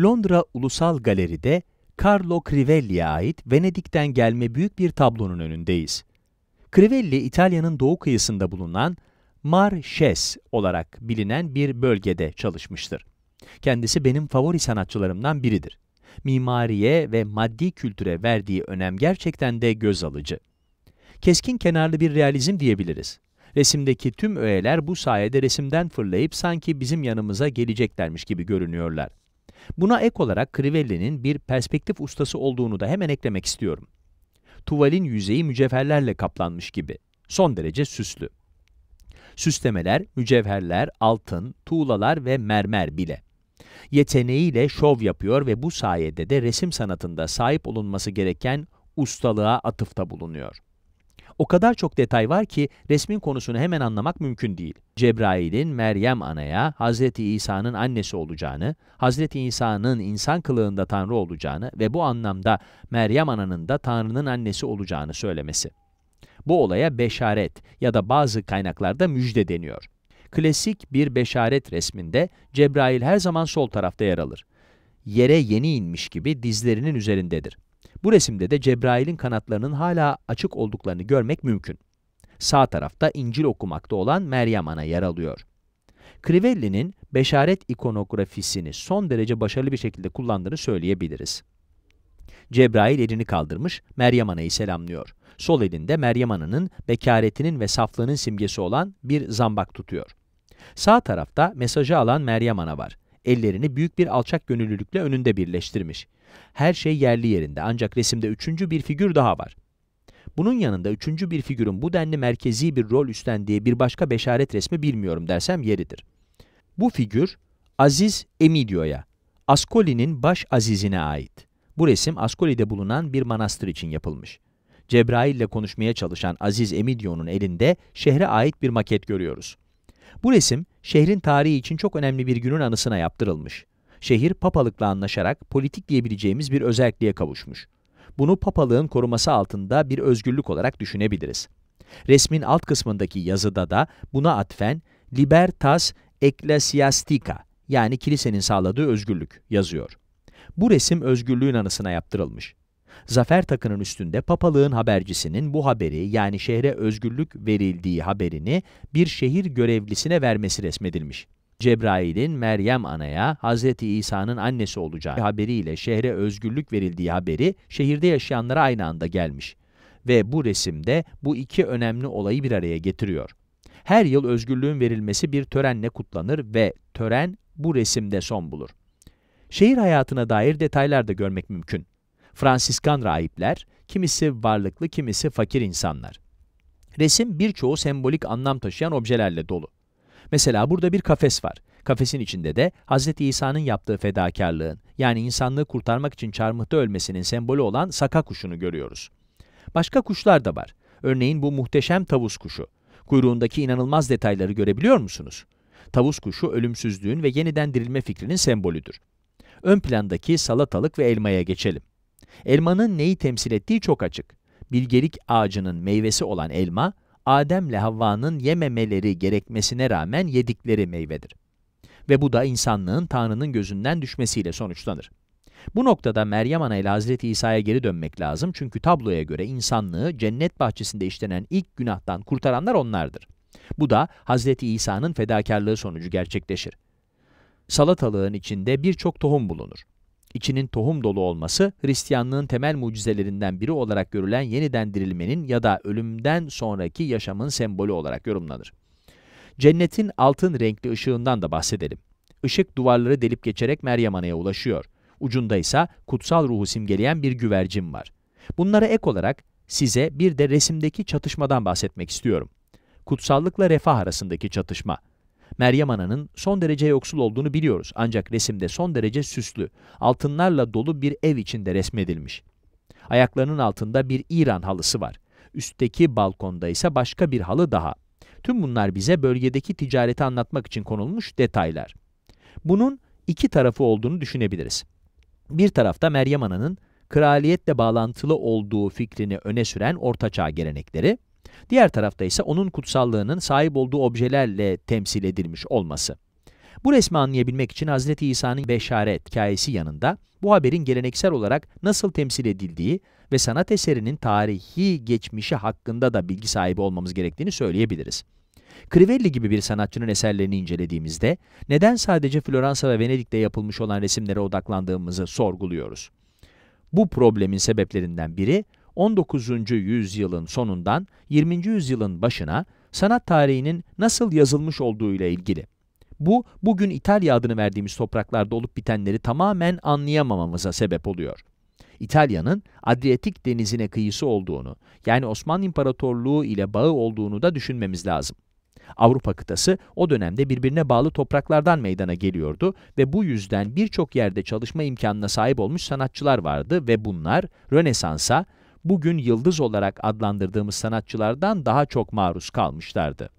Londra Ulusal Galeri'de Carlo Crivelli'ye ait Venedik'ten gelme büyük bir tablonun önündeyiz. Crivelli, İtalya'nın doğu kıyısında bulunan Marches olarak bilinen bir bölgede çalışmıştır. Kendisi benim favori sanatçılarımdan biridir. Mimariye ve maddi kültüre verdiği önem gerçekten de göz alıcı. Keskin kenarlı bir realizm diyebiliriz. Resimdeki tüm öğeler bu sayede resimden fırlayıp sanki bizim yanımıza geleceklermiş gibi görünüyorlar. Buna ek olarak Crivelli'nin bir perspektif ustası olduğunu da hemen eklemek istiyorum. Tuvalin yüzeyi mücevherlerle kaplanmış gibi. Son derece süslü. Süslemeler, mücevherler, altın, tuğlalar ve mermer bile. Yeteneğiyle şov yapıyor ve bu sayede de resim sanatında sahip olunması gereken ustalığa atıfta bulunuyor. O kadar çok detay var ki resmin konusunu hemen anlamak mümkün değil. Cebrail'in Meryem Ana'ya Hz. İsa'nın annesi olacağını, Hz. İsa'nın insan kılığında Tanrı olacağını ve bu anlamda Meryem Ana'nın da Tanrı'nın annesi olacağını söylemesi. Bu olaya beşaret ya da bazı kaynaklarda müjde deniyor. Klasik bir beşaret resminde Cebrail her zaman sol tarafta yer alır. Yere yeni inmiş gibi dizlerinin üzerindedir. Bu resimde de Cebrail'in kanatlarının hala açık olduklarını görmek mümkün. Sağ tarafta İncil okumakta olan Meryem Ana yer alıyor. Crivelli'nin beşaret ikonografisini son derece başarılı bir şekilde kullandığını söyleyebiliriz. Cebrail elini kaldırmış, Meryem Ana'yı selamlıyor. Sol elinde Meryem Ana'nın bekaretinin ve saflığının simgesi olan bir zambak tutuyor. Sağ tarafta mesajı alan Meryem Ana var. Ellerini büyük bir alçak gönüllülükle önünde birleştirmiş. Her şey yerli yerinde ancak resimde üçüncü bir figür daha var. Bunun yanında üçüncü bir figürün bu denli merkezi bir rol üstlendiği bir başka beşaret resmi bilmiyorum dersem yeridir. Bu figür Aziz Emidio'ya, Ascoli'nin baş azizine ait. Bu resim Ascoli'de bulunan bir manastır için yapılmış. Cebrail ile konuşmaya çalışan Aziz Emidio'nun elinde şehre ait bir maket görüyoruz. Bu resim şehrin tarihi için çok önemli bir günün anısına yaptırılmış şehir papalıkla anlaşarak politik diyebileceğimiz bir özelliğe kavuşmuş. Bunu papalığın koruması altında bir özgürlük olarak düşünebiliriz. Resmin alt kısmındaki yazıda da buna atfen Libertas Ecclesiastica yani kilisenin sağladığı özgürlük yazıyor. Bu resim özgürlüğün anısına yaptırılmış. Zafer takının üstünde papalığın habercisinin bu haberi yani şehre özgürlük verildiği haberini bir şehir görevlisine vermesi resmedilmiş. Cebrail'in Meryem Ana'ya Hz. İsa'nın annesi olacağı haberiyle şehre özgürlük verildiği haberi şehirde yaşayanlara aynı anda gelmiş. Ve bu resimde bu iki önemli olayı bir araya getiriyor. Her yıl özgürlüğün verilmesi bir törenle kutlanır ve tören bu resimde son bulur. Şehir hayatına dair detaylar da görmek mümkün. Fransiskan rahipler, kimisi varlıklı, kimisi fakir insanlar. Resim birçoğu sembolik anlam taşıyan objelerle dolu. Mesela burada bir kafes var. Kafesin içinde de Hz. İsa'nın yaptığı fedakarlığın, yani insanlığı kurtarmak için çarmıhta ölmesinin sembolü olan saka kuşunu görüyoruz. Başka kuşlar da var. Örneğin bu muhteşem tavus kuşu. Kuyruğundaki inanılmaz detayları görebiliyor musunuz? Tavus kuşu ölümsüzlüğün ve yeniden dirilme fikrinin sembolüdür. Ön plandaki salatalık ve elmaya geçelim. Elmanın neyi temsil ettiği çok açık. Bilgelik ağacının meyvesi olan elma, Adem Adem'le Havva'nın yememeleri gerekmesine rağmen yedikleri meyvedir. Ve bu da insanlığın Tanrı'nın gözünden düşmesiyle sonuçlanır. Bu noktada Meryem Ana ile Hazreti İsa'ya geri dönmek lazım çünkü tabloya göre insanlığı cennet bahçesinde işlenen ilk günahtan kurtaranlar onlardır. Bu da Hazreti İsa'nın fedakarlığı sonucu gerçekleşir. Salatalığın içinde birçok tohum bulunur. İçinin tohum dolu olması, Hristiyanlığın temel mucizelerinden biri olarak görülen yeniden dirilmenin ya da ölümden sonraki yaşamın sembolü olarak yorumlanır. Cennetin altın renkli ışığından da bahsedelim. Işık duvarları delip geçerek Meryem Ana'ya ulaşıyor. Ucunda ise kutsal ruhu simgeleyen bir güvercin var. Bunlara ek olarak size bir de resimdeki çatışmadan bahsetmek istiyorum. Kutsallıkla refah arasındaki çatışma. Meryem Ana'nın son derece yoksul olduğunu biliyoruz ancak resimde son derece süslü, altınlarla dolu bir ev içinde resmedilmiş. Ayaklarının altında bir İran halısı var. Üstteki balkonda ise başka bir halı daha. Tüm bunlar bize bölgedeki ticareti anlatmak için konulmuş detaylar. Bunun iki tarafı olduğunu düşünebiliriz. Bir tarafta Meryem Ana'nın kraliyetle bağlantılı olduğu fikrini öne süren ortaçağ gelenekleri, Diğer tarafta ise onun kutsallığının sahip olduğu objelerle temsil edilmiş olması. Bu resmi anlayabilmek için Hz. İsa'nın beşaret hikayesi yanında bu haberin geleneksel olarak nasıl temsil edildiği ve sanat eserinin tarihi geçmişi hakkında da bilgi sahibi olmamız gerektiğini söyleyebiliriz. Crivelli gibi bir sanatçının eserlerini incelediğimizde neden sadece Floransa ve Venedik'te yapılmış olan resimlere odaklandığımızı sorguluyoruz. Bu problemin sebeplerinden biri 19. yüzyılın sonundan 20. yüzyılın başına sanat tarihinin nasıl yazılmış olduğu ile ilgili. Bu, bugün İtalya adını verdiğimiz topraklarda olup bitenleri tamamen anlayamamamıza sebep oluyor. İtalya'nın Adriyatik denizine kıyısı olduğunu, yani Osmanlı İmparatorluğu ile bağı olduğunu da düşünmemiz lazım. Avrupa kıtası o dönemde birbirine bağlı topraklardan meydana geliyordu ve bu yüzden birçok yerde çalışma imkanına sahip olmuş sanatçılar vardı ve bunlar Rönesans'a, bugün yıldız olarak adlandırdığımız sanatçılardan daha çok maruz kalmışlardı.